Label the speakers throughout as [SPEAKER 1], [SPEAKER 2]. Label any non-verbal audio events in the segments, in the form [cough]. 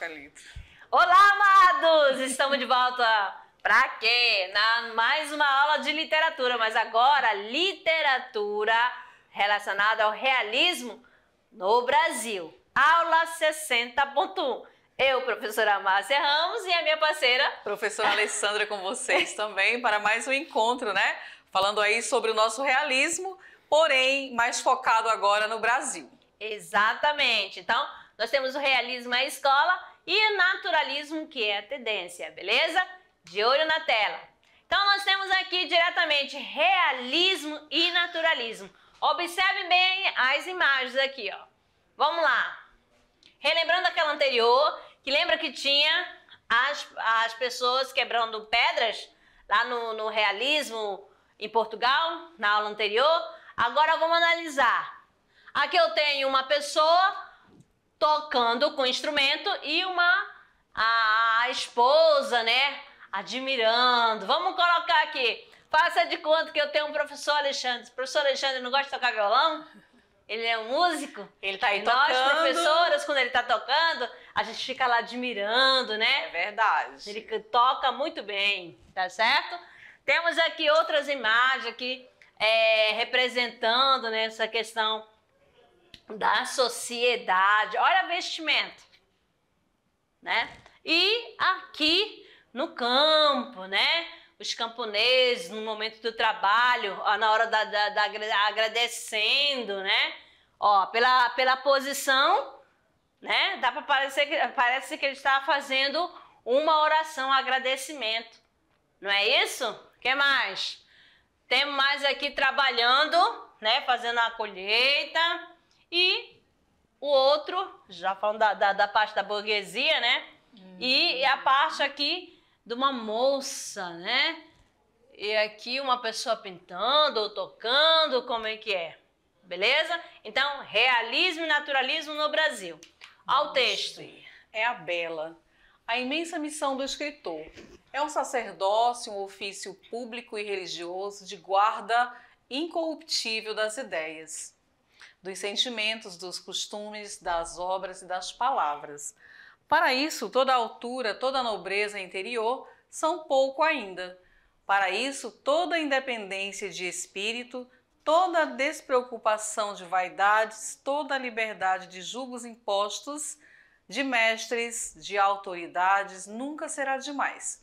[SPEAKER 1] apocalipse.
[SPEAKER 2] Olá, amados! Estamos de volta. Pra quê? Na mais uma aula de literatura, mas agora literatura relacionada ao realismo no Brasil. Aula 60.1. Eu, professora Márcia Ramos e a minha parceira, professora Alessandra
[SPEAKER 1] com vocês também para mais um
[SPEAKER 2] encontro, né?
[SPEAKER 1] Falando aí sobre o
[SPEAKER 2] nosso realismo, porém mais focado agora no Brasil. Exatamente. Então, nós temos o realismo à escola e naturalismo, que é a tendência, beleza? De olho na tela. Então nós temos aqui diretamente realismo e naturalismo. Observe bem as imagens aqui, ó. Vamos lá. Relembrando aquela anterior, que lembra que tinha as, as pessoas quebrando pedras lá no, no realismo em Portugal, na aula anterior. Agora vamos analisar. Aqui eu tenho uma pessoa tocando com instrumento e uma a esposa, né, admirando. Vamos colocar aqui. Faça de conta que eu tenho um professor Alexandre. O professor Alexandre não gosta de tocar violão? Ele é um músico. Ele tá aí e tocando. Nós, professoras, quando ele tá tocando, a gente fica lá admirando, né? É verdade. Ele toca muito bem, tá certo? Temos aqui outras imagens aqui é, representando né, essa questão da sociedade. Olha a vestimenta, né? E aqui no campo, né? Os camponeses no momento do trabalho, na hora da, da, da, agradecendo, né? Ó, pela, pela posição, né? Dá para parecer que parece que ele está fazendo uma oração, um agradecimento. Não é isso? Que mais? Temos mais aqui trabalhando, né? Fazendo a colheita. E o outro, já falando da, da, da parte da burguesia, né? E a parte aqui de uma moça, né? E aqui uma pessoa pintando ou tocando, como é que é? Beleza? Então, realismo e naturalismo no Brasil. Ao texto. É a bela. A imensa missão do escritor.
[SPEAKER 1] É um sacerdócio, um ofício público e religioso de guarda incorruptível das ideias dos sentimentos, dos costumes, das obras e das palavras. Para isso, toda altura, toda nobreza interior são pouco ainda. Para isso, toda independência de espírito, toda despreocupação de vaidades, toda liberdade de julgos impostos, de mestres, de autoridades, nunca será demais.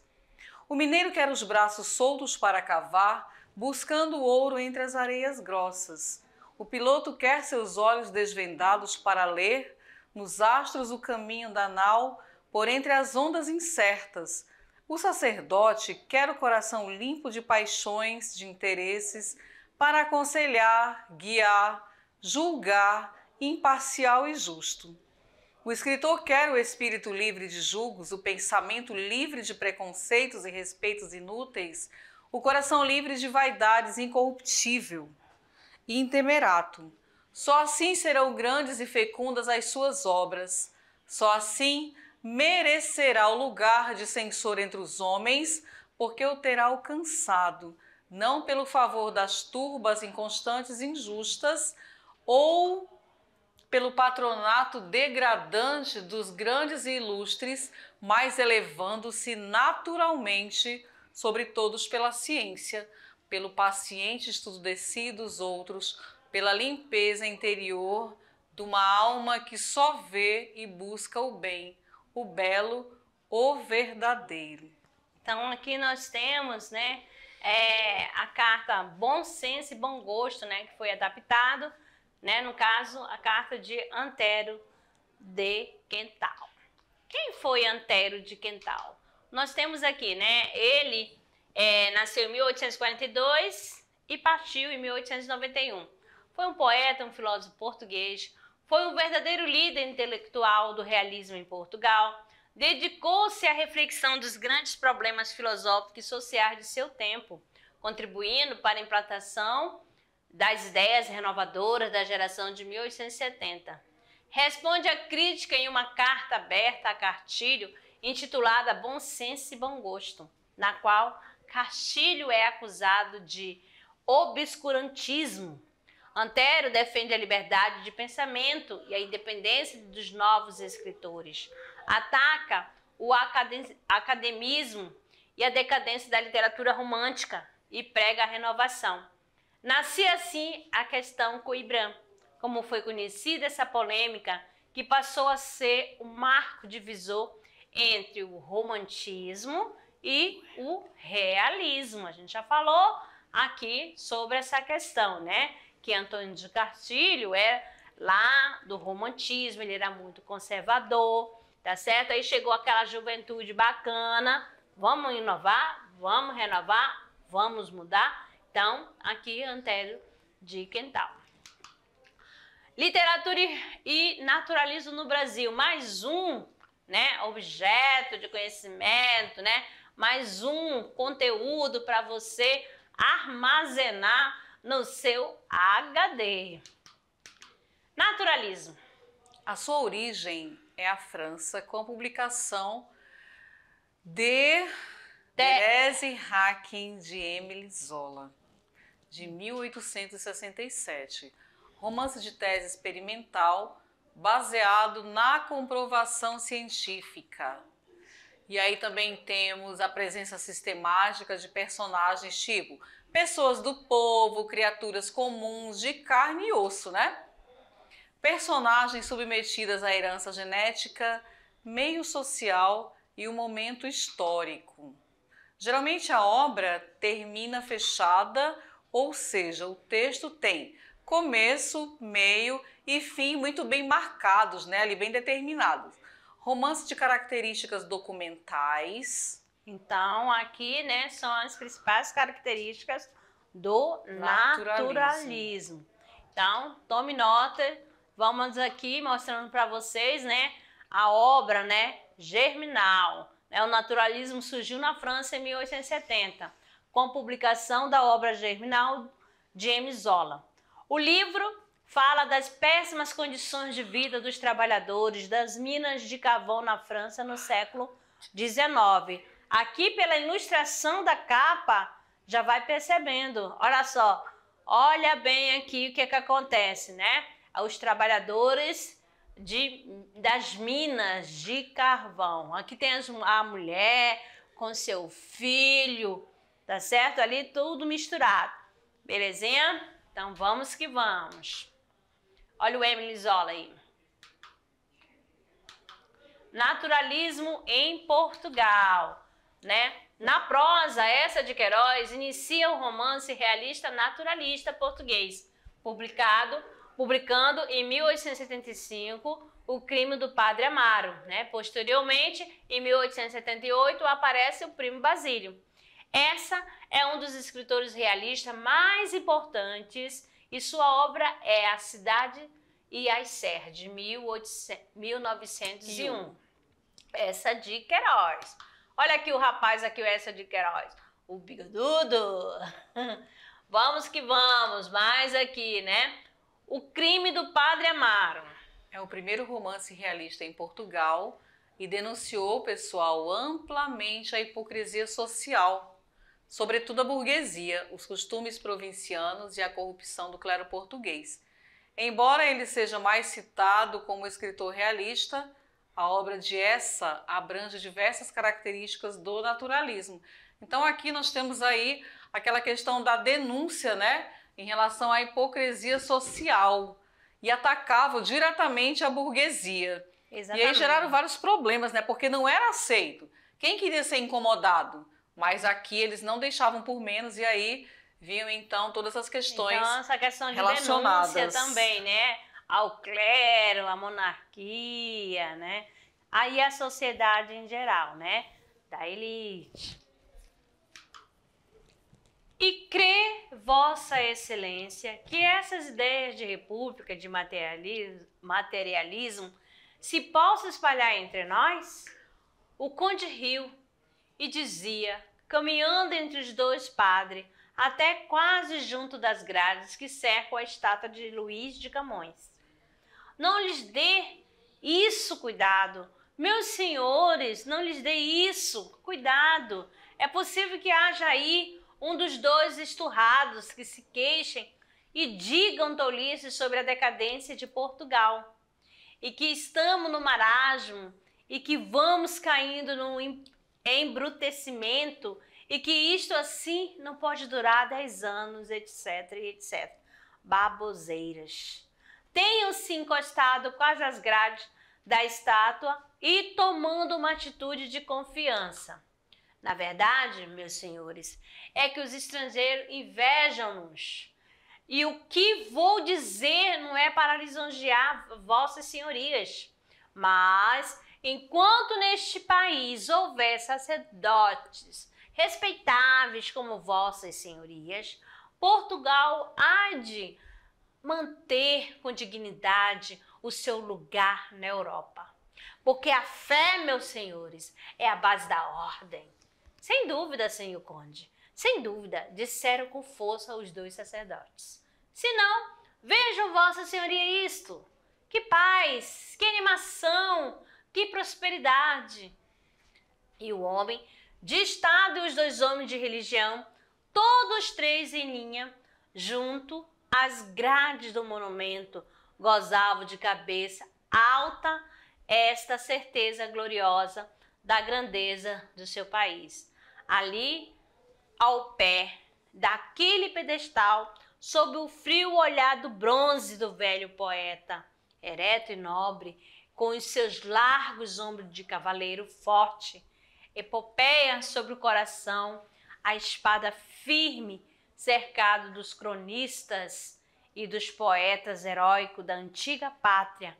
[SPEAKER 1] O mineiro quer os braços soltos para cavar, buscando o ouro entre as areias grossas. O piloto quer seus olhos desvendados para ler nos astros o caminho da nau por entre as ondas incertas. O sacerdote quer o coração limpo de paixões, de interesses, para aconselhar, guiar, julgar, imparcial e justo. O escritor quer o espírito livre de julgos, o pensamento livre de preconceitos e respeitos inúteis, o coração livre de vaidades incorruptível e intemerato. Só assim serão grandes e fecundas as suas obras. Só assim merecerá o lugar de censor entre os homens, porque o terá alcançado, não pelo favor das turbas inconstantes e injustas, ou pelo patronato degradante dos grandes e ilustres, mas elevando-se naturalmente sobre todos pela ciência, pelo paciente estudo dos outros, pela limpeza interior de uma alma que
[SPEAKER 2] só vê e busca o bem, o belo, o verdadeiro. Então aqui nós temos, né, é, a carta Bom Senso e Bom Gosto, né, que foi adaptado, né, no caso a carta de Antero de Quental. Quem foi Antero de Quental? Nós temos aqui, né, ele é, nasceu em 1842 e partiu em 1891. Foi um poeta, um filósofo português, foi um verdadeiro líder intelectual do realismo em Portugal, dedicou-se à reflexão dos grandes problemas filosóficos e sociais de seu tempo, contribuindo para a implantação das ideias renovadoras da geração de 1870. Responde à crítica em uma carta aberta a Cartilho, intitulada Bom Senso e Bom Gosto, na qual Castilho é acusado de obscurantismo. Antero defende a liberdade de pensamento e a independência dos novos escritores. Ataca o academismo e a decadência da literatura romântica e prega a renovação. Nascia assim a questão Coibran, como foi conhecida essa polêmica que passou a ser o um marco divisor entre o romantismo e o realismo. A gente já falou aqui sobre essa questão, né? Que Antônio de Castilho é lá do romantismo, ele era muito conservador, tá certo? Aí chegou aquela juventude bacana, vamos inovar, vamos renovar, vamos mudar. Então, aqui Antério de Quental. Literatura e naturalismo no Brasil, mais um, né, objeto de conhecimento, né? mais um conteúdo para você armazenar no seu HD. Naturalismo. A
[SPEAKER 1] sua origem é a França com a publicação de Therese Hacking de Emily Zola, de 1867. Romance de tese experimental baseado na comprovação científica. E aí também temos a presença sistemática de personagens tipo pessoas do povo, criaturas comuns de carne e osso, né? Personagens submetidas à herança genética, meio social e o um momento histórico. Geralmente a obra termina fechada, ou seja, o texto tem começo, meio e fim muito bem marcados, né? Ali bem determinados. Romance de características documentais.
[SPEAKER 2] Então, aqui, né, são as principais características do naturalismo. naturalismo. Então, tome nota. Vamos aqui mostrando para vocês, né, a obra, né, Germinal. É, o naturalismo surgiu na França em 1870, com a publicação da obra Germinal de M. Zola. O livro fala das péssimas condições de vida dos trabalhadores das minas de carvão na França no século XIX. Aqui, pela ilustração da capa, já vai percebendo. Olha só, olha bem aqui o que, é que acontece, né? Os trabalhadores de, das minas de carvão. Aqui tem as, a mulher com seu filho, tá certo? Ali tudo misturado. Belezinha? Então vamos que vamos. Olha o Emily Zola aí. Naturalismo em Portugal, né? Na prosa, essa de Queiroz inicia o romance realista naturalista português, publicado, publicando em 1875 O Crime do Padre Amaro, né? Posteriormente, em 1878, aparece O Primo Basílio. Essa é um dos escritores realistas mais importantes e sua obra é A Cidade e as Serra, de 1901. Essa de Queiroz. Olha aqui o rapaz aqui, essa de Queiroz. O bigodudo. [laughs] vamos que vamos, mais aqui, né? O Crime do Padre Amaro. É o primeiro
[SPEAKER 1] romance realista em Portugal e denunciou, pessoal, amplamente a hipocrisia social sobretudo a burguesia, os costumes provincianos e a corrupção do clero português. Embora ele seja mais citado como escritor realista, a obra de Essa abrange diversas características do naturalismo. Então aqui nós temos aí aquela questão da denúncia, né, em relação à hipocrisia social e atacava diretamente a burguesia.
[SPEAKER 2] Exatamente. E aí geraram
[SPEAKER 1] vários problemas, né, porque não era aceito. Quem queria ser incomodado? Mas aqui eles não deixavam por menos e aí vinham então todas as questões então, essa questão de relacionadas. denúncia também,
[SPEAKER 2] né? Ao clero, à monarquia, né? Aí a sociedade em geral, né? Da elite. E crê, Vossa Excelência, que essas ideias de república, de materialismo, materialismo se possam espalhar entre nós? O Conde riu e dizia caminhando entre os dois padres, até quase junto das grades que cercam a estátua de Luís de Camões. Não lhes dê isso cuidado, meus senhores, não lhes dê isso cuidado. É possível que haja aí um dos dois esturrados que se queixem e digam tolices sobre a decadência de Portugal, e que estamos no marasmo e que vamos caindo no embrutecimento e que isto assim não pode durar 10 anos, etc, etc. Baboseiras. Tenham-se encostado quase às grades da estátua e tomando uma atitude de confiança. Na verdade, meus senhores, é que os estrangeiros invejam-nos. E o que vou dizer não é para lisonjear vossas senhorias, mas Enquanto neste país houver sacerdotes respeitáveis como vossas senhorias, Portugal há de manter com dignidade o seu lugar na Europa. Porque a fé, meus senhores, é a base da ordem. Sem dúvida, senhor conde, sem dúvida, disseram com força os dois sacerdotes. Se não, vejam, vossa senhoria, isto. Que paz, que animação, que prosperidade! E o homem, de Estado e os dois homens de religião, todos três em linha, junto às grades do monumento, gozavam de cabeça alta esta certeza gloriosa da grandeza do seu país. Ali, ao pé daquele pedestal, sob o frio olhar do bronze do velho poeta, ereto e nobre, com os seus largos ombros de cavaleiro forte, epopeia sobre o coração, a espada firme, cercado dos cronistas e dos poetas heróicos da antiga pátria,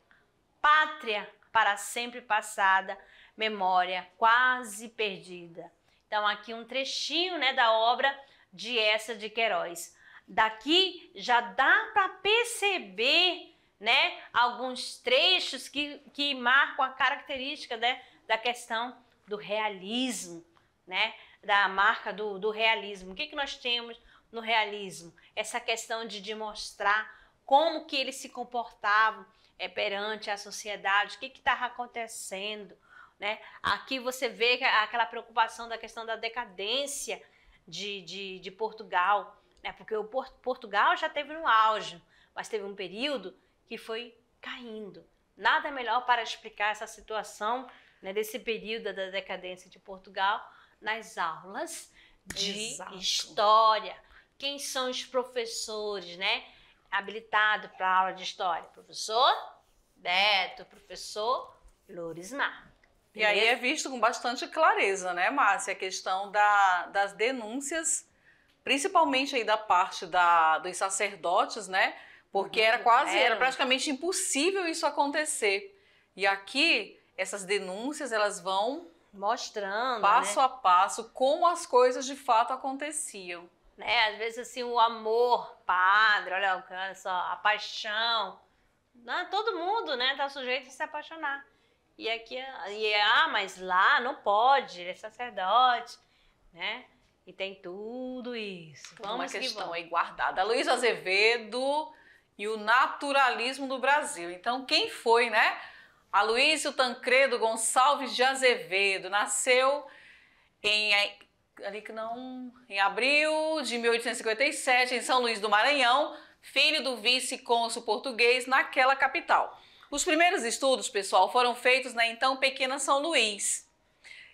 [SPEAKER 2] pátria para sempre passada, memória quase perdida. Então aqui um trechinho, né, da obra de essa de Queiroz. Daqui já dá para perceber né, alguns trechos que, que marcam a característica né, da questão do realismo, né, da marca do, do realismo. O que, que nós temos no realismo? Essa questão de, demonstrar como que eles se comportavam é, perante a sociedade, o que estava acontecendo. Né? Aqui você vê aquela preocupação da questão da decadência de, de, de Portugal, né? porque o Port Portugal já teve no auge, mas teve um período que foi caindo. Nada melhor para explicar essa situação né, desse período da decadência de Portugal nas aulas de Exato. história. Quem são os professores, né? Habilitado para aula de história? Professor Beto, professor Lorismar. E aí é visto com bastante clareza, né, Márcia, a
[SPEAKER 1] questão da, das denúncias, principalmente aí da parte da, dos sacerdotes, né, porque era quase, era praticamente impossível isso acontecer. E aqui, essas denúncias, elas vão mostrando passo né? a passo como as coisas de
[SPEAKER 2] fato aconteciam. Né? Às vezes assim, o amor, padre, olha, olha só, a paixão. Não, né, todo mundo, né, tá sujeito a se apaixonar. E aqui, e, ah, mas lá não pode, ele é sacerdote, né? E tem tudo isso. Vamos Uma questão que aí guardada. Luiz
[SPEAKER 1] Azevedo, e o naturalismo no Brasil. Então, quem foi, né? Aloysio Tancredo Gonçalves de Azevedo nasceu em ali que não, em abril de 1857 em São Luís do Maranhão, filho do vice-cônsul português naquela capital. Os primeiros estudos, pessoal, foram feitos na então pequena São Luís.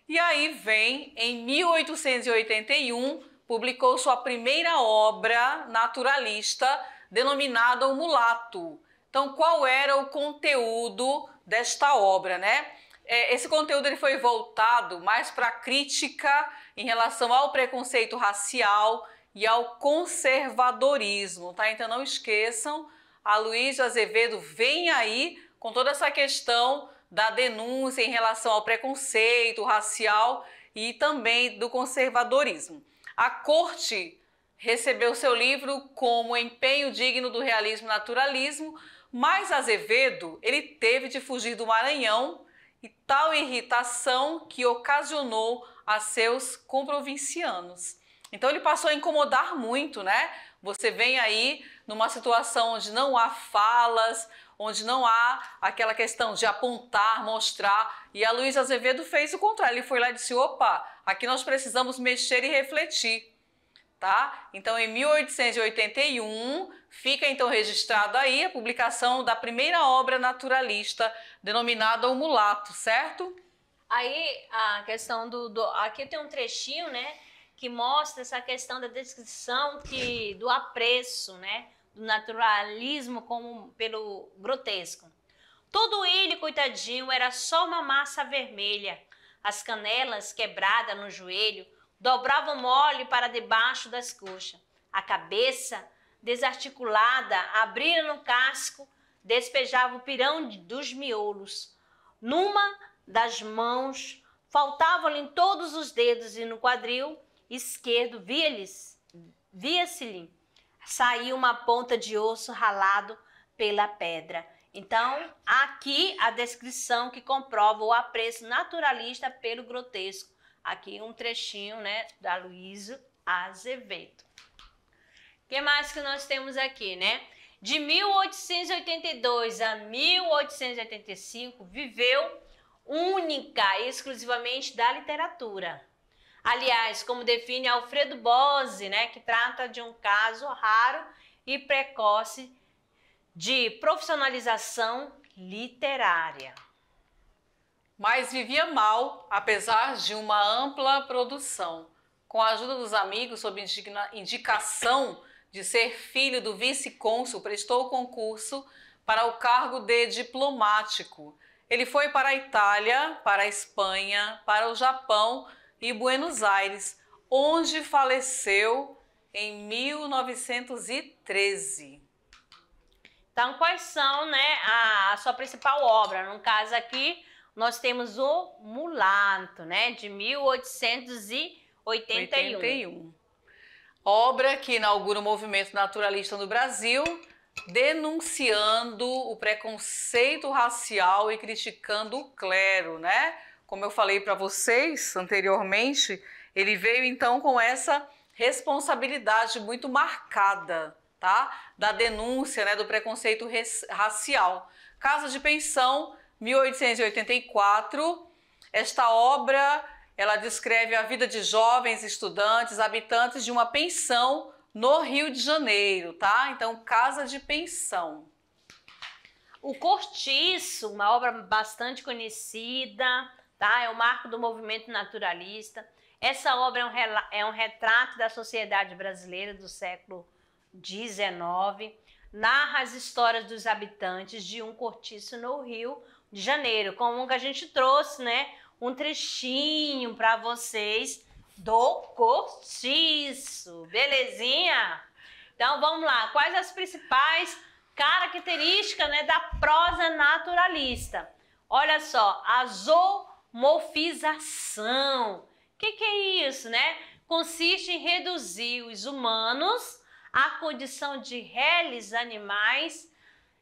[SPEAKER 1] E aí vem em 1881 publicou sua primeira obra naturalista denominada O Mulato. Então, qual era o conteúdo desta obra, né? É, esse conteúdo ele foi voltado mais para a crítica em relação ao preconceito racial e ao conservadorismo, tá? Então não esqueçam, a Luiz Azevedo vem aí com toda essa questão da denúncia em relação ao preconceito racial e também do conservadorismo. A corte recebeu seu livro como Empenho Digno do Realismo e Naturalismo, mas Azevedo ele teve de fugir do Maranhão e tal irritação que ocasionou a seus comprovincianos. Então ele passou a incomodar muito, né? Você vem aí numa situação onde não há falas, onde não há aquela questão de apontar, mostrar. E a Luiz Azevedo fez o contrário. Ele foi lá e disse: opa, aqui nós precisamos mexer e refletir tá? Então, em 1881, fica então registrado aí a publicação da primeira obra naturalista, denominada O Mulato, certo?
[SPEAKER 2] Aí, a questão do, do... Aqui tem um trechinho, né? Que mostra essa questão da descrição que, do apreço, né? Do naturalismo como pelo grotesco. Todo ele, coitadinho, era só uma massa vermelha. As canelas quebradas no joelho, dobrava mole para debaixo das coxas. A cabeça, desarticulada, abria no casco, despejava o pirão dos miolos. Numa das mãos, faltavam-lhe todos os dedos e no quadril esquerdo via via via-se-lhe sair uma ponta de osso ralado pela pedra. Então, aqui a descrição que comprova o apreço naturalista pelo grotesco aqui um trechinho, né, da Luísa Azevedo. O que mais que nós temos aqui, né? De 1882 a 1885 viveu única e exclusivamente da literatura. Aliás, como define Alfredo Bose, né, que trata de um caso raro e precoce de profissionalização literária
[SPEAKER 1] mas vivia mal, apesar de uma ampla produção. Com a ajuda dos amigos, sob indicação de ser filho do vice-cônsul, prestou o concurso para o cargo de diplomático. Ele foi para a Itália, para a Espanha, para o Japão e Buenos Aires, onde faleceu em 1913.
[SPEAKER 2] Então, quais são né, a sua principal obra? No caso aqui, nós temos o Mulato, né, de 1881. 81. Obra que inaugura o movimento naturalista no
[SPEAKER 1] Brasil, denunciando o preconceito racial e criticando o clero, né? Como eu falei para vocês anteriormente, ele veio então com essa responsabilidade muito marcada, tá? Da denúncia, né, do preconceito racial. Casa de pensão 1884. Esta obra ela descreve a vida de jovens estudantes, habitantes de uma pensão no Rio de Janeiro, tá? Então,
[SPEAKER 2] Casa de Pensão. O Cortiço, uma obra bastante conhecida, tá? É o marco do movimento naturalista. Essa obra é um, é um retrato da sociedade brasileira do século XIX. Narra as histórias dos habitantes de um cortiço no Rio, de janeiro, como que a gente trouxe, né? Um trechinho para vocês do cortiço, belezinha? Então vamos lá, quais as principais características né, da prosa naturalista? Olha só, a zoomorfização. O que, que é isso, né? Consiste em reduzir os humanos à condição de reles animais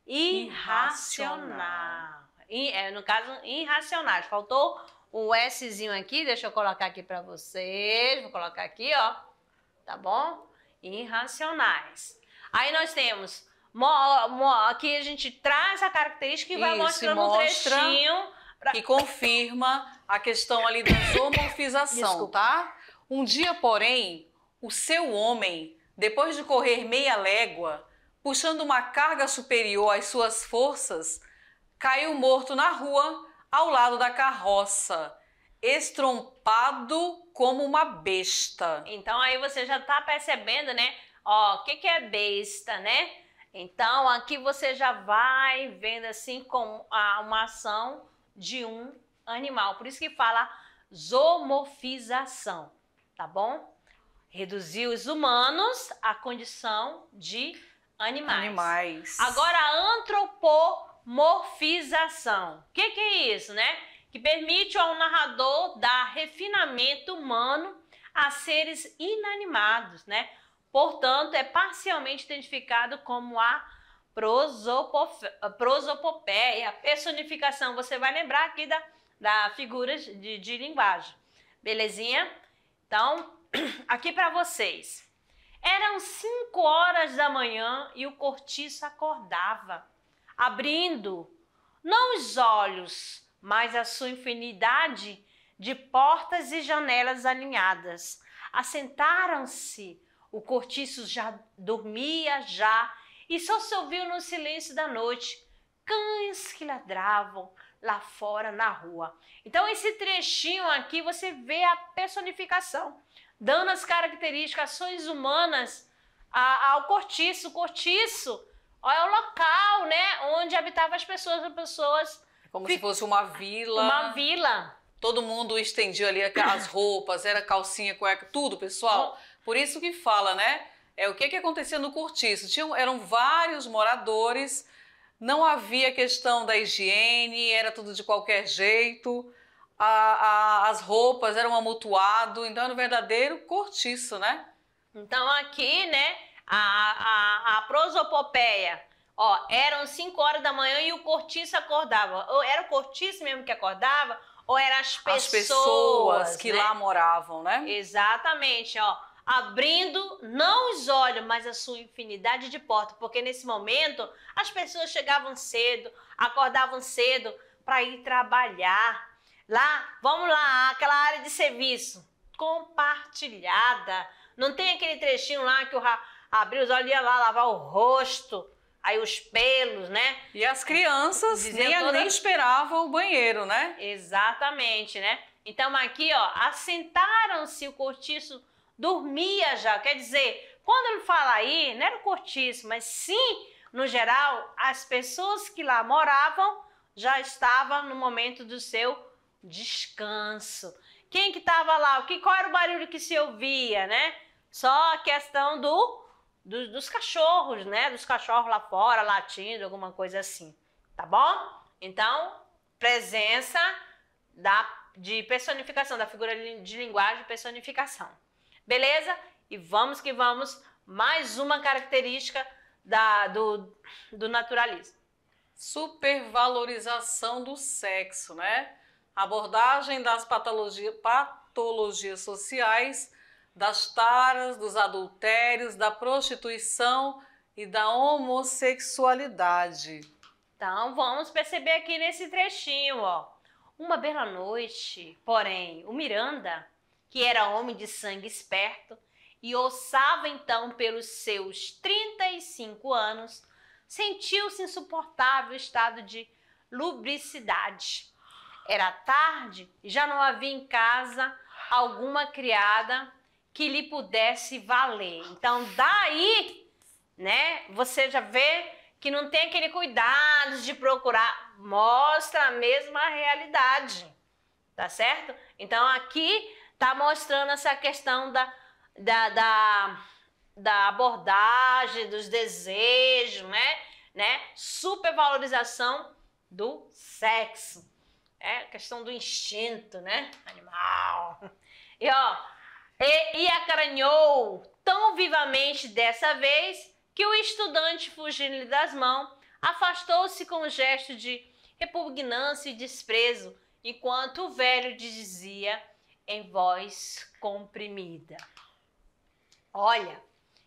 [SPEAKER 2] irracional. É, no caso, irracionais. Faltou o Szinho aqui, deixa eu colocar aqui para vocês. Vou colocar aqui, ó. Tá bom? Irracionais. Aí nós temos. Aqui a gente traz a característica e vai Isso, mostrando mostra... um trechinho.
[SPEAKER 1] Pra... E confirma a questão ali da zoomorfização, tá? Um dia, porém, o seu homem, depois de correr meia légua, puxando uma carga superior às suas forças, caiu morto na rua ao lado da carroça, estrompado como uma
[SPEAKER 2] besta. Então aí você já tá percebendo, né? Ó, o que, que é besta, né? Então aqui você já vai vendo assim como a, uma ação de um animal. Por isso que fala zoomorfização, tá bom? Reduzir os humanos à condição de animais. Animais. Agora, antropo morfização. O que, que é isso, né? Que permite ao narrador dar refinamento humano a seres inanimados, né? Portanto, é parcialmente identificado como a prosopopeia, a personificação. Você vai lembrar aqui da, da figura de, de linguagem, belezinha? Então, [clears throat] aqui para vocês. Eram 5 horas da manhã e o cortiço acordava abrindo não os olhos, mas a sua infinidade de portas e janelas alinhadas. Assentaram-se, o cortiço já dormia já, e só se ouviu no silêncio da noite cães que ladravam lá fora na rua. Então, esse trechinho aqui você vê a personificação, dando as características humanas ao cortiço. O cortiço é o local, né, onde habitavam as pessoas, as pessoas. Como se fosse
[SPEAKER 1] uma vila. Uma vila. Todo mundo estendia ali as roupas, era calcinha, cueca, tudo, pessoal. Hum. Por isso que fala, né? É o que que acontecia no cortiço. Tinham, eram vários moradores. Não havia questão da higiene, era tudo de qualquer jeito. A, a, as roupas eram amutuado, então era um verdadeiro
[SPEAKER 2] cortiço, né? Então aqui, né? a, a, a prosopopeia. Ó, eram 5 horas da manhã e o cortiço acordava. Ou era o cortiço mesmo que acordava, ou eram as pessoas. As pessoas que né? lá moravam, né? Exatamente, ó. Abrindo não os olhos, mas a sua infinidade de portas. Porque nesse momento as pessoas chegavam cedo, acordavam cedo para ir trabalhar. Lá, vamos lá, aquela área de serviço compartilhada. Não tem aquele trechinho lá que o abriu os olhos e ia lá lavar o rosto, aí os pelos, né? E as crianças nem, toda... nem esperavam o banheiro, né? Exatamente, né? Então aqui, ó, assentaram-se o cortiço, dormia já. Quer dizer, quando ele fala aí, não era o cortiço, mas sim, no geral, as pessoas que lá moravam já estavam no momento do seu descanso. Quem que estava lá? O que, qual era o barulho que se ouvia, né? Só a questão do dos, dos cachorros, né? Dos cachorros lá fora, latindo, alguma coisa assim. Tá bom? Então, presença da, de personificação, da figura de linguagem, personificação. Beleza? E vamos que vamos, mais uma característica da, do, do naturalismo. Supervalorização do sexo,
[SPEAKER 1] né? Abordagem das patologia, patologias sociais das taras, dos adultérios, da prostituição e da
[SPEAKER 2] homossexualidade. Então vamos perceber aqui nesse trechinho, ó. Uma bela noite, porém, o Miranda, que era homem de sangue esperto e ossava então pelos seus 35 anos, sentiu-se insuportável estado de lubricidade. Era tarde e já não havia em casa alguma criada que lhe pudesse valer. Então, daí, né, você já vê que não tem aquele cuidado de procurar, mostra a mesma realidade, tá certo? Então, aqui tá mostrando essa questão da, da, da, da abordagem, dos desejos, né? né? Supervalorização do sexo. É a questão do instinto, né? Animal. E ó, e, e acaranhou tão vivamente dessa vez que o estudante, fugindo-lhe das mãos, afastou-se com um gesto de repugnância e desprezo, enquanto o velho dizia em voz comprimida: Olha,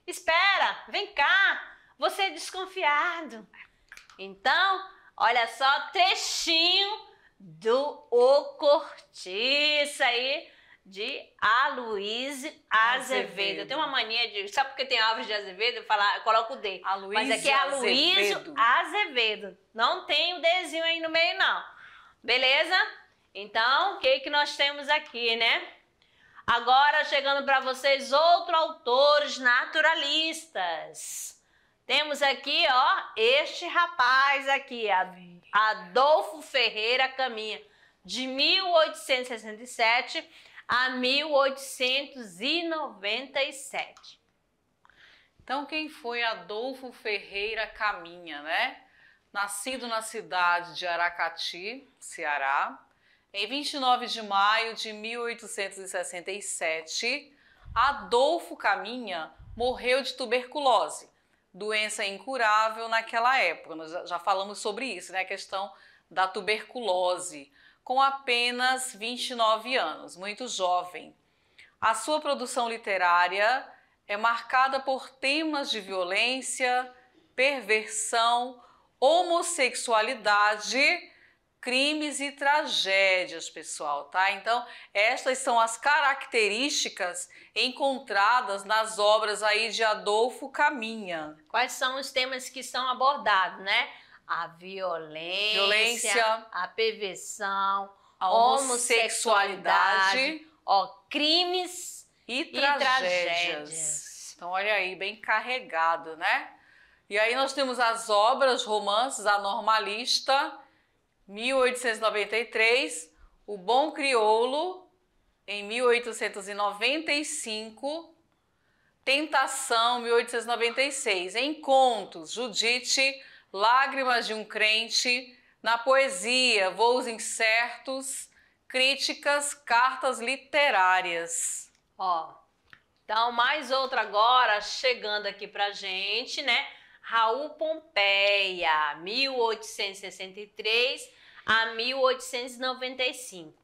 [SPEAKER 2] espera, vem cá, você é desconfiado. Então, olha só, trechinho do O Cortiça aí de Aloysio Azevedo. Eu tenho uma mania de. Sabe porque tem Alves de Azevedo? Eu, falar, eu coloco o D. Aloysio Mas aqui é Aloysio Azevedo. Azevedo. Não tem o Dzinho aí no meio, não. Beleza? Então, o que, que nós temos aqui, né? Agora chegando para vocês outros autores naturalistas. Temos aqui, ó, este rapaz aqui, Adolfo Ferreira Caminha, de 1867 a 1897. Então, quem foi Adolfo Ferreira
[SPEAKER 1] Caminha, né? Nascido na cidade de Aracati, Ceará, em 29 de maio de 1867, Adolfo Caminha morreu de tuberculose, doença incurável naquela época. Nós já falamos sobre isso, né? A questão da tuberculose com apenas 29 anos, muito jovem. A sua produção literária é marcada por temas de violência, perversão, homossexualidade, crimes e tragédias, pessoal, tá? Então, estas são as características encontradas nas obras aí de Adolfo Caminha. Quais são os temas
[SPEAKER 2] que são abordados, né? a violência, violência a perversão, a homossexualidade, ó, crimes e,
[SPEAKER 1] e tragédias. tragédias. Então, olha aí, bem carregado, né? E aí nós temos as obras, romances, A Normalista, 1893, O Bom Crioulo, em 1895, Tentação, 1896. Em contos, Judite, Lágrimas de um Crente, na poesia Voos Incertos, Críticas, Cartas Literárias. Ó,
[SPEAKER 2] então mais outra agora chegando aqui pra gente, né? Raul Pompeia, 1863 a 1895.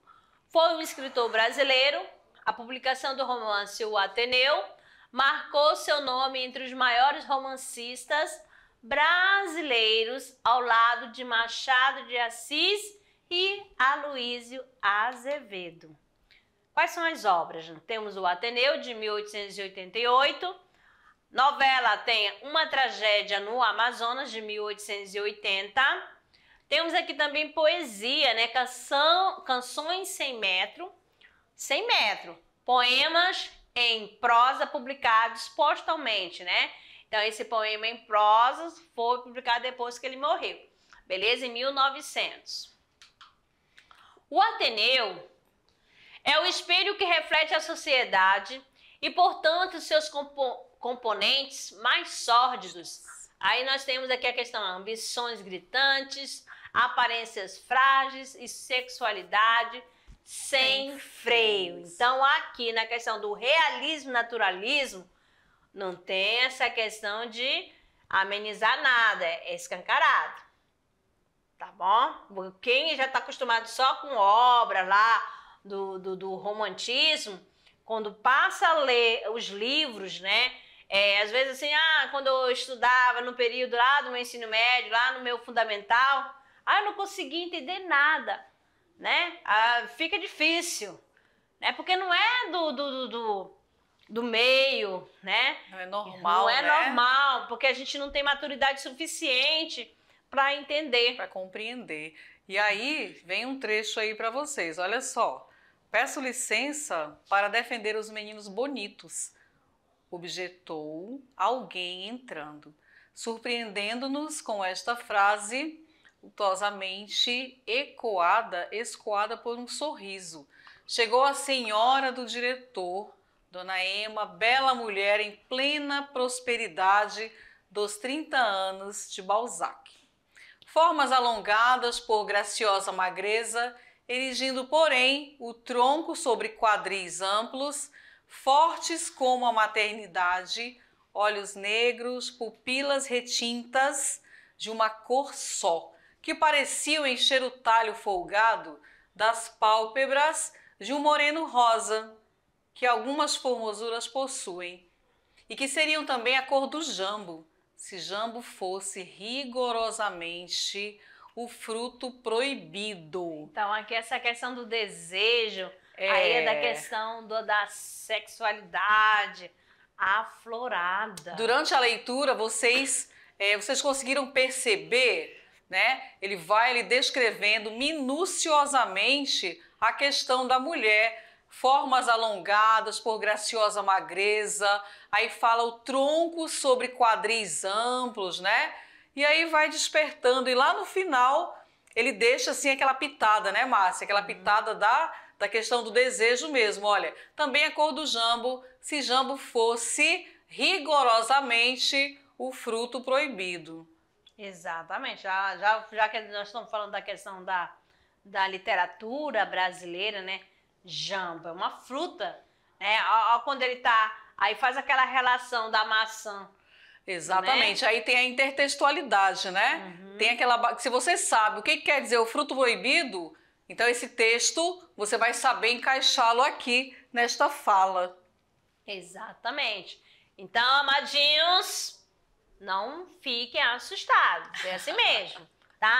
[SPEAKER 2] Foi um escritor brasileiro. A publicação do romance O Ateneu marcou seu nome entre os maiores romancistas brasileiros ao lado de Machado de Assis e Aloísio Azevedo. Quais são as obras? Temos o Ateneu de 1888, novela tem Uma Tragédia no Amazonas de 1880. Temos aqui também poesia, né? Canção, canções sem metro, sem metro, poemas em prosa publicados postalmente, né? Então, esse poema em prosa foi publicado depois que ele morreu, beleza? Em 1900. O Ateneu é o espelho que reflete a sociedade e, portanto, seus compo componentes mais sórdidos. Aí nós temos aqui a questão ambições gritantes, aparências frágeis e sexualidade sem freio. Então, aqui na questão do realismo naturalismo, não tem essa questão de amenizar nada, é escancarado. Tá bom? Quem já está acostumado só com obra lá do, do, do romantismo, quando passa a ler os livros, né? É, às vezes assim, ah, quando eu estudava no período lá do meu ensino médio, lá no meu fundamental, ah, eu não conseguia entender nada, né? Ah, fica difícil, né? Porque não é do, do, do, do do meio, né?
[SPEAKER 1] Não é normal. Não é né?
[SPEAKER 2] normal, porque a gente não tem maturidade suficiente para entender. Para compreender. E aí vem um
[SPEAKER 1] trecho aí para vocês, olha só. Peço licença para defender os meninos bonitos, objetou alguém entrando, surpreendendo-nos com esta frase lutosamente ecoada, escoada por um sorriso. Chegou a senhora do diretor, Dona Ema, bela mulher em plena prosperidade dos 30 anos de Balzac. Formas alongadas por graciosa magreza, erigindo, porém, o tronco sobre quadris amplos, fortes como a maternidade, olhos negros, pupilas retintas de uma cor só, que pareciam encher o talho folgado das pálpebras de um moreno rosa que algumas formosuras possuem, e que seriam também a cor do jambo, se jambo fosse rigorosamente o fruto proibido. Então,
[SPEAKER 2] aqui essa questão do desejo,
[SPEAKER 1] é... aí é da questão
[SPEAKER 2] do, da sexualidade aflorada. Durante
[SPEAKER 1] a leitura, vocês, é, vocês conseguiram perceber, né? Ele vai ele descrevendo minuciosamente a questão da mulher formas alongadas por graciosa magreza, aí fala o tronco sobre quadris amplos, né? E aí vai despertando, e lá no final ele deixa assim aquela pitada, né, Márcia? Aquela uhum. pitada da, da questão do desejo mesmo. Olha, também a cor do jambo, se jambo fosse rigorosamente o fruto proibido.
[SPEAKER 2] Exatamente. Já, já, já que nós estamos falando da questão da, da literatura brasileira, né? Jamba, é uma fruta. Né? quando ele tá. Aí faz aquela relação da maçã. Né? Exatamente. Né? Aí tem a
[SPEAKER 1] intertextualidade, né? Uhum. Tem aquela. Se você sabe o que quer dizer o fruto proibido, então esse texto você vai saber encaixá-lo aqui nesta fala.
[SPEAKER 2] Exatamente. Então, amadinhos, não fiquem assustados. É assim mesmo tá?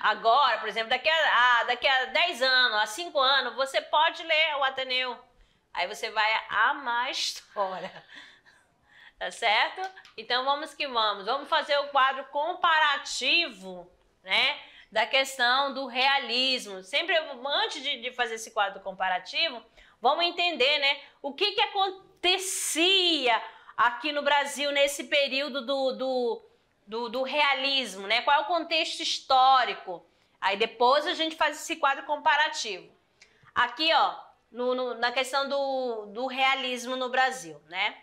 [SPEAKER 2] Agora, por exemplo, daqui a, a, daqui a 10 anos, a 5 anos, você pode ler o Ateneu. Aí você vai amar a história. [laughs] Tá certo? Então vamos que vamos. Vamos fazer o quadro comparativo, né? Da questão do realismo. Sempre antes de, de fazer esse quadro comparativo, vamos entender, né? O que, que acontecia aqui no Brasil nesse período do, do do, do realismo, né? Qual é o contexto histórico? Aí depois a gente faz esse quadro comparativo. Aqui, ó, no, no, na questão do, do realismo no Brasil, né?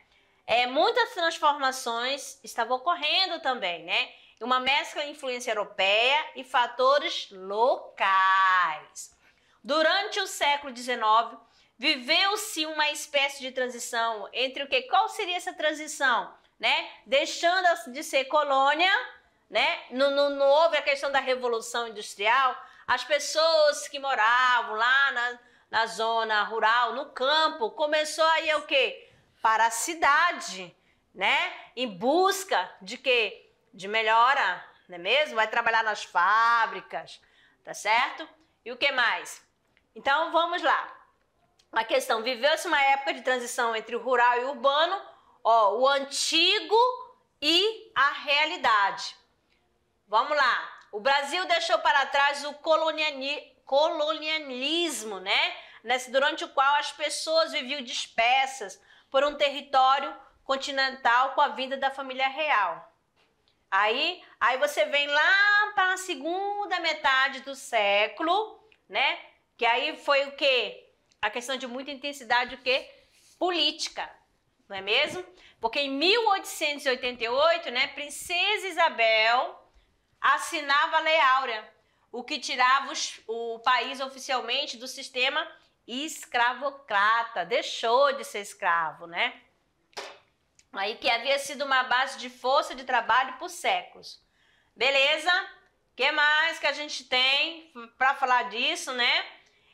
[SPEAKER 2] É, muitas transformações estavam ocorrendo também, né? Uma mescla de influência europeia e fatores locais. Durante o século XIX, viveu-se uma espécie de transição entre o que? Qual seria essa transição? né? Deixando de ser colônia, né? Não, não, não houve a questão da revolução industrial. As pessoas que moravam lá na, na zona rural, no campo, começou a ir o quê? Para a cidade, né? Em busca de quê? De melhora, não é mesmo? Vai trabalhar nas fábricas, tá certo? E o que mais? Então vamos lá. A questão: viveu-se uma época de transição entre o rural e o urbano, Ó, o antigo e a realidade. Vamos lá. O Brasil deixou para trás o coloniali colonialismo, né? Nesse, durante o qual as pessoas viviam dispersas por um território continental com a vinda da família real. Aí, aí você vem lá para a segunda metade do século, né? Que aí foi o quê? A questão de muita intensidade o quê? Política não é mesmo? Porque em 1888, né, Princesa Isabel assinava a Lei Áurea, o que tirava os, o país oficialmente do sistema escravocrata, deixou de ser escravo, né? Aí que havia sido uma base de força de trabalho por séculos. Beleza? O que mais que a gente tem para falar disso, né?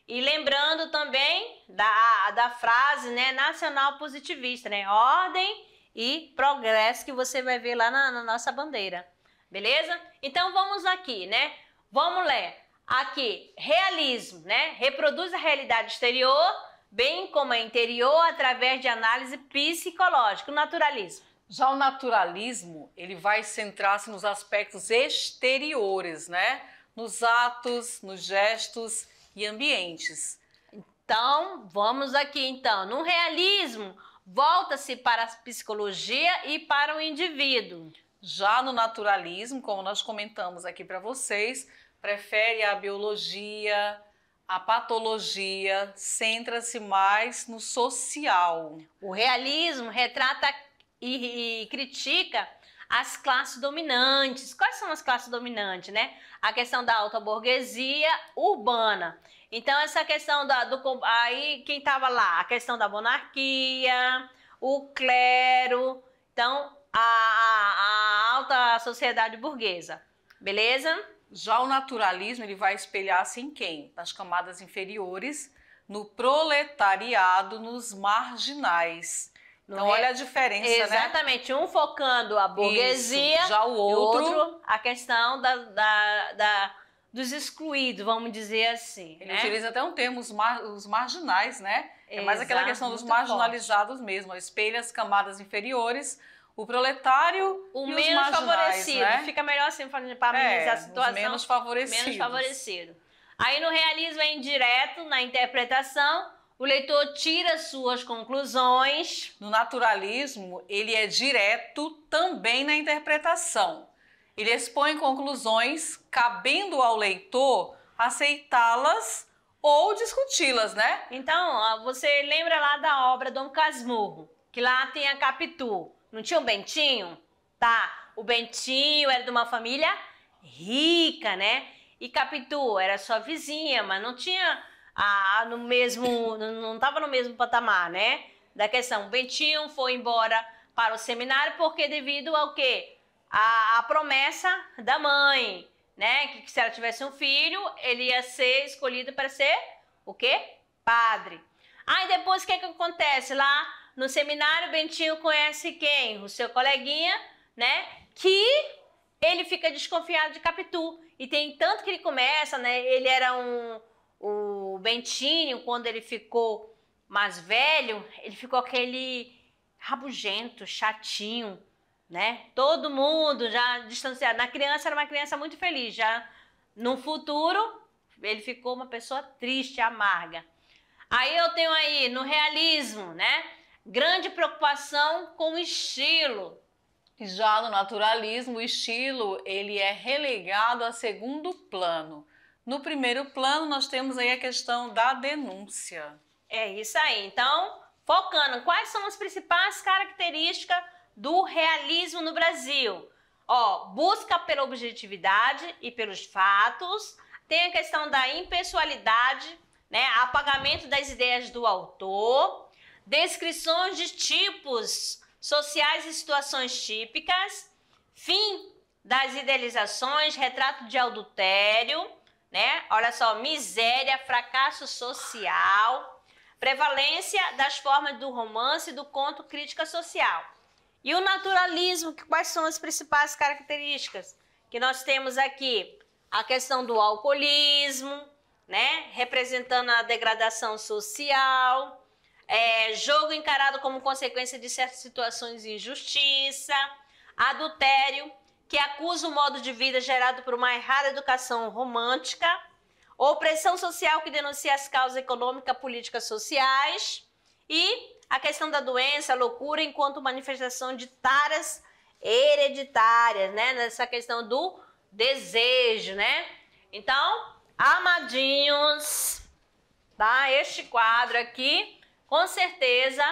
[SPEAKER 2] E lembrando também da, da frase né, nacional positivista, né? Ordem e progresso que você vai ver lá na, na nossa bandeira. Beleza? Então vamos aqui, né? Vamos ler. Aqui, realismo, né? Reproduz a realidade exterior, bem como a interior, através de análise psicológica, o naturalismo. Já o naturalismo, ele vai centrar-se nos
[SPEAKER 1] aspectos exteriores, né? Nos atos, nos gestos e
[SPEAKER 2] ambientes. Então, vamos aqui então, no realismo, volta-se para a psicologia e para o indivíduo. Já no naturalismo,
[SPEAKER 1] como nós comentamos aqui para vocês, prefere a biologia, a patologia, centra-se mais no social. O realismo
[SPEAKER 2] retrata e, e critica as classes dominantes. Quais são as classes dominantes, né? A questão da alta burguesia urbana. Então, essa questão da, do. Aí, quem estava lá? A questão da monarquia, o clero. Então, a, a alta sociedade
[SPEAKER 1] burguesa. Beleza? Já o naturalismo ele vai espelhar-se em assim, quem? Nas camadas inferiores, no proletariado, nos marginais.
[SPEAKER 2] Não então, é... olha a diferença, né? Exatamente. Né? Um focando a burguesia, Isso. já o outro... outro... a questão da, da, da, dos excluídos, vamos dizer assim. Ele né? utiliza até um termo, os, mar... os marginais, né? É mais Exato, aquela questão dos marginalizados forte. mesmo.
[SPEAKER 1] Espelha as camadas inferiores, o proletário o e menos favorecido. Né? Fica melhor
[SPEAKER 2] assim para minimizar é, a situação. menos favorecido. Menos favorecido. Aí no realismo é indireto, na interpretação, o leitor tira suas conclusões. No
[SPEAKER 1] naturalismo, ele é direto também na interpretação. Ele expõe conclusões, cabendo ao leitor aceitá-las
[SPEAKER 2] ou discuti-las, né? Então, você lembra lá da obra Dom Casmurro, que lá tem a Capitu. Não tinha o Bentinho? Tá. O Bentinho era de uma família rica, né? E Capitu era sua vizinha, mas não tinha a, no mesmo. não estava no mesmo patamar, né? Da questão. Bentinho foi embora para o seminário porque devido ao quê? A, a promessa da mãe, né? Que, que se ela tivesse um filho, ele ia ser escolhido para ser o quê? Padre. Aí ah, depois o que, é que acontece? Lá no seminário, Bentinho conhece quem? O seu coleguinha, né? Que ele fica desconfiado de Capitu. E tem tanto que ele começa, né? Ele era um, o Bentinho, quando ele ficou mais velho, ele ficou aquele rabugento, chatinho, né? Todo mundo já distanciado. Na criança era uma criança muito feliz, já no futuro ele ficou uma pessoa triste, amarga. Aí eu tenho aí no realismo, né? Grande preocupação com o estilo. Já no naturalismo, o estilo
[SPEAKER 1] ele é relegado a segundo plano. No primeiro plano, nós temos aí a
[SPEAKER 2] questão da denúncia. É isso aí. Então, focando, quais são as principais características do realismo no Brasil? Ó, busca pela objetividade e pelos fatos, tem a questão da impessoalidade, né? Apagamento das ideias do autor, descrições de tipos sociais e situações típicas, fim das idealizações, retrato de adultério, né? Olha só, miséria, fracasso social, prevalência das formas do romance e do conto crítica social. E o naturalismo, quais são as principais características que nós temos aqui? A questão do alcoolismo, né? Representando a degradação social, é, jogo encarado como consequência de certas situações de injustiça, adultério, que acusa o modo de vida gerado por uma errada educação romântica, opressão social que denuncia as causas econômicas, políticas, sociais e a questão da doença, a loucura, enquanto manifestação de taras hereditárias, né? Nessa questão do desejo, né? Então, amadinhos, tá? Este quadro aqui, com certeza,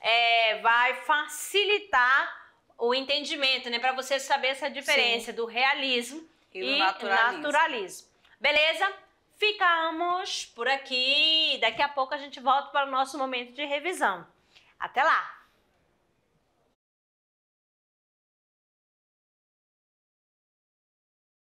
[SPEAKER 2] é, vai facilitar o entendimento, né? Para você saber essa diferença Sim. do realismo e, e naturalismo. naturalismo. Beleza? Ficamos por aqui. Daqui a pouco a gente volta para o nosso momento de revisão. Até lá!